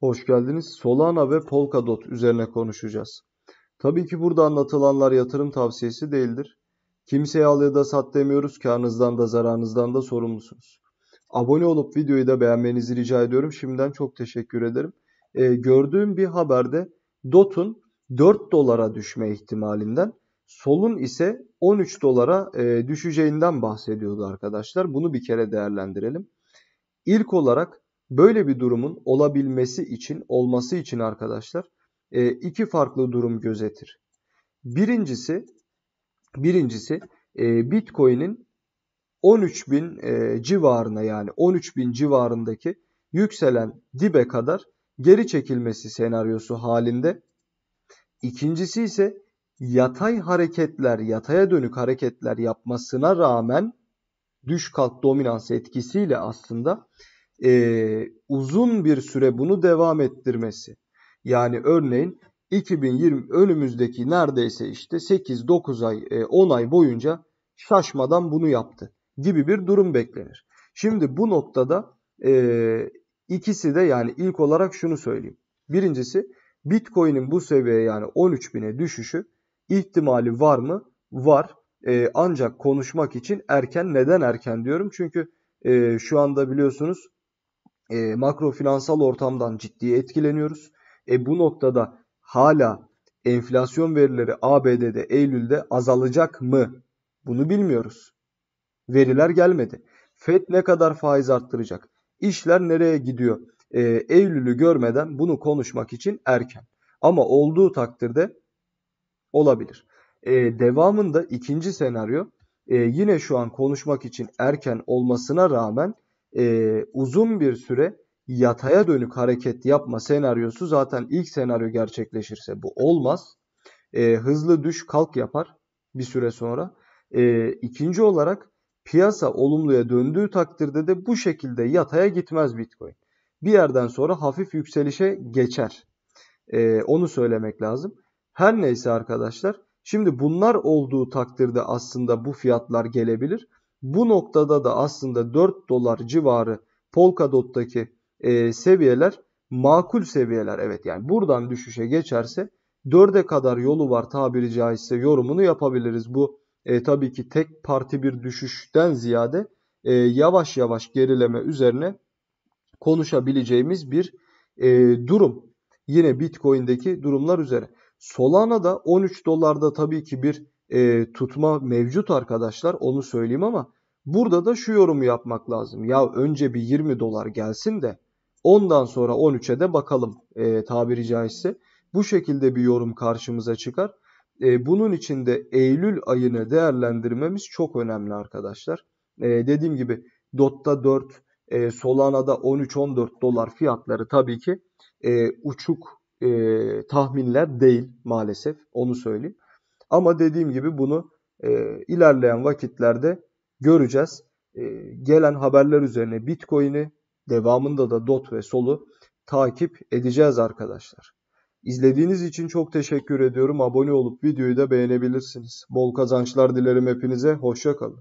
Hoş geldiniz. Solana ve Polkadot üzerine konuşacağız. Tabii ki burada anlatılanlar yatırım tavsiyesi değildir. Kimseye al ya da sat demiyoruz. Karnınızdan da zararınızdan da sorumlusunuz. Abone olup videoyu da beğenmenizi rica ediyorum. Şimdiden çok teşekkür ederim. Ee, gördüğüm bir haberde DOT'un 4 dolara düşme ihtimalinden Sol'un ise 13 dolara e, düşeceğinden bahsediyordu arkadaşlar. Bunu bir kere değerlendirelim. İlk olarak Böyle bir durumun olabilmesi için, olması için arkadaşlar e, iki farklı durum gözetir. Birincisi, birincisi e, Bitcoin'in 13 bin e, civarına yani 13 bin civarındaki yükselen dibe kadar geri çekilmesi senaryosu halinde. İkincisi ise yatay hareketler, yataya dönük hareketler yapmasına rağmen düş kalk dominans etkisiyle aslında e, uzun bir süre bunu devam ettirmesi. Yani örneğin 2020 önümüzdeki neredeyse işte 8-9 ay 10 e, ay boyunca şaşmadan bunu yaptı gibi bir durum beklenir. Şimdi bu noktada e, ikisi de yani ilk olarak şunu söyleyeyim. Birincisi Bitcoin'in bu seviyeye yani 13 bine düşüşü ihtimali var mı? Var. E, ancak konuşmak için erken. Neden erken diyorum? Çünkü e, şu anda biliyorsunuz e, makro finansal ortamdan ciddi etkileniyoruz. E, bu noktada hala enflasyon verileri ABD'de Eylül'de azalacak mı? Bunu bilmiyoruz. Veriler gelmedi. Fed ne kadar faiz arttıracak? İşler nereye gidiyor? E, Eylül'ü görmeden bunu konuşmak için erken. Ama olduğu takdirde olabilir. E, devamında ikinci senaryo e, yine şu an konuşmak için erken olmasına rağmen e, uzun bir süre yataya dönük hareket yapma senaryosu zaten ilk senaryo gerçekleşirse bu olmaz. E, hızlı düş kalk yapar bir süre sonra. E, ikinci olarak piyasa olumluya döndüğü takdirde de bu şekilde yataya gitmez Bitcoin. Bir yerden sonra hafif yükselişe geçer. E, onu söylemek lazım. Her neyse arkadaşlar. Şimdi bunlar olduğu takdirde aslında bu fiyatlar gelebilir. Bu noktada da aslında 4 dolar civarı Polkadot'taki e, seviyeler makul seviyeler. Evet yani buradan düşüşe geçerse 4'e kadar yolu var tabiri caizse yorumunu yapabiliriz. Bu e, tabii ki tek parti bir düşüşten ziyade e, yavaş yavaş gerileme üzerine konuşabileceğimiz bir e, durum. Yine Bitcoin'deki durumlar üzere. Solana'da 13 dolarda tabii ki bir e, tutma mevcut arkadaşlar onu söyleyeyim ama burada da şu yorumu yapmak lazım. Ya önce bir 20 dolar gelsin de ondan sonra 13'e de bakalım e, tabiri caizse. Bu şekilde bir yorum karşımıza çıkar. E, bunun için de Eylül ayını değerlendirmemiz çok önemli arkadaşlar. E, dediğim gibi DOT'ta 4, e, Solana'da 13-14 dolar fiyatları tabii ki e, uçuk e, tahminler değil maalesef onu söyleyeyim. Ama dediğim gibi bunu e, ilerleyen vakitlerde göreceğiz. E, gelen haberler üzerine Bitcoin'i devamında da DOT ve SOL'u takip edeceğiz arkadaşlar. İzlediğiniz için çok teşekkür ediyorum. Abone olup videoyu da beğenebilirsiniz. Bol kazançlar dilerim hepinize. Hoşçakalın.